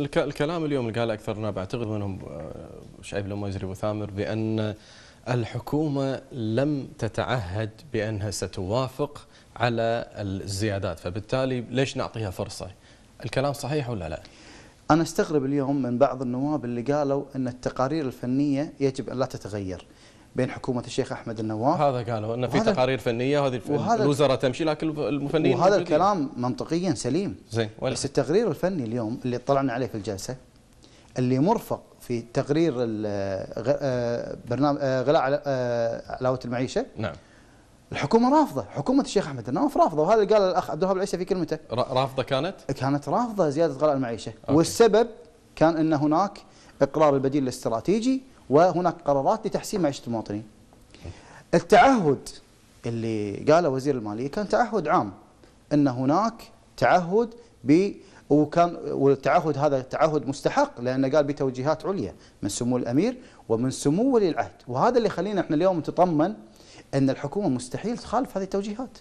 الكلام اليوم اللي قال اكثرنا بعتقد منهم آه، شعيب المويزري وثامر بان الحكومه لم تتعهد بانها ستوافق على الزيادات فبالتالي ليش نعطيها فرصه؟ الكلام صحيح ولا لا؟ انا استغرب اليوم من بعض النواب اللي قالوا ان التقارير الفنيه يجب ان لا تتغير. بين حكومه الشيخ احمد النواف هذا قالوا انه في تقارير فنيه وهذه الوزاره تمشي لكن المفنيين وهذا الكلام منطقيا سليم زين بس التقرير الفني اليوم اللي طلعنا عليه في الجلسه اللي مرفق في تقرير آه، برنامج آه، غلاء آه، علاوه المعيشه نعم الحكومه رافضه حكومه الشيخ احمد النواف رافضه وهذا اللي قال الاخ عبد الوهاب العيسى في كلمته رافضه كانت كانت رافضه زياده غلاء المعيشه أوكي. والسبب كان ان هناك اقرار البديل الاستراتيجي وهناك قرارات لتحسين معيشه المواطنين. التعهد اللي قاله وزير الماليه كان تعهد عام ان هناك تعهد ب وكان والتعهد هذا تعهد مستحق لانه قال بتوجيهات عليا من سمو الامير ومن سمو ولي العهد وهذا اللي يخلينا احنا اليوم نتطمن ان الحكومه مستحيل تخالف هذه التوجيهات.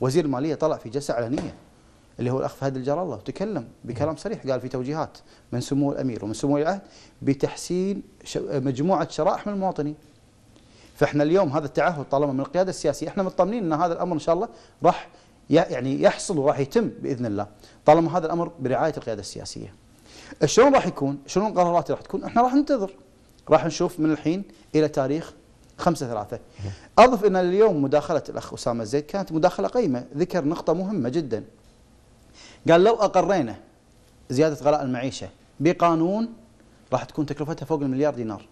وزير الماليه طلع في جلسه علنيه اللي هو الاخ فهد الجر الله تكلم بكلام صريح قال في توجيهات من سمو الامير ومن سمو العهد بتحسين مجموعه شرائح من المواطنين. فاحنا اليوم هذا التعهد طالما من القياده السياسيه احنا مطمنين ان هذا الامر ان شاء الله راح يعني يحصل وراح يتم باذن الله طالما هذا الامر برعايه القياده السياسيه. شلون راح يكون؟ شلون القرارات راح تكون؟ احنا راح ننتظر راح نشوف من الحين الى تاريخ خمسة ثلاثة أضف أن اليوم مداخلة الأخ أسامة الزيد كانت مداخلة قيمة ذكر نقطة مهمة جدا قال لو أقرينا زيادة غلاء المعيشة بقانون راح تكون تكلفتها فوق المليار دينار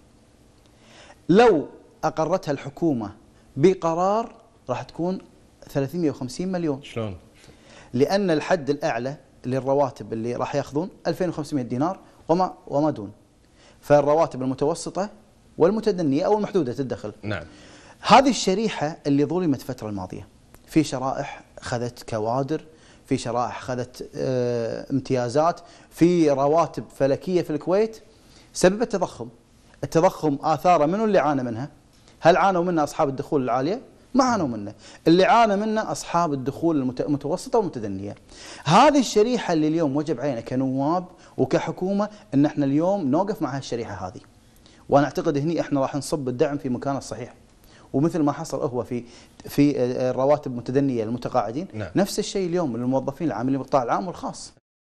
لو أقرتها الحكومة بقرار راح تكون 350 مليون شلون؟ لأن الحد الأعلى للرواتب اللي راح ياخذون 2500 دينار وما وما دون فالرواتب المتوسطة والمتدنية أو المحدودة تدخل نعم هذه الشريحة اللي ظلمت الفترة الماضية في شرائح خذت كوادر في شرائح خذت آه، امتيازات في رواتب فلكية في الكويت سبب التضخم التضخم آثاره منو اللي عانى منها هل عانوا منه أصحاب الدخول العالية ما عانوا منه اللي عانى منه أصحاب الدخول المتوسطة والمتدنية هذه الشريحة اللي اليوم وجب علينا كنواب وكحكومة أن احنا اليوم نوقف مع هالشريحة هذه وأنا أعتقد هني احنا راح نصب الدعم في مكانه الصحيح ومثل ما حصل هو في في الرواتب آه، آه، المتدنيه للمتقاعدين نعم. نفس الشيء اليوم للموظفين العاملين بالقطاع العام والخاص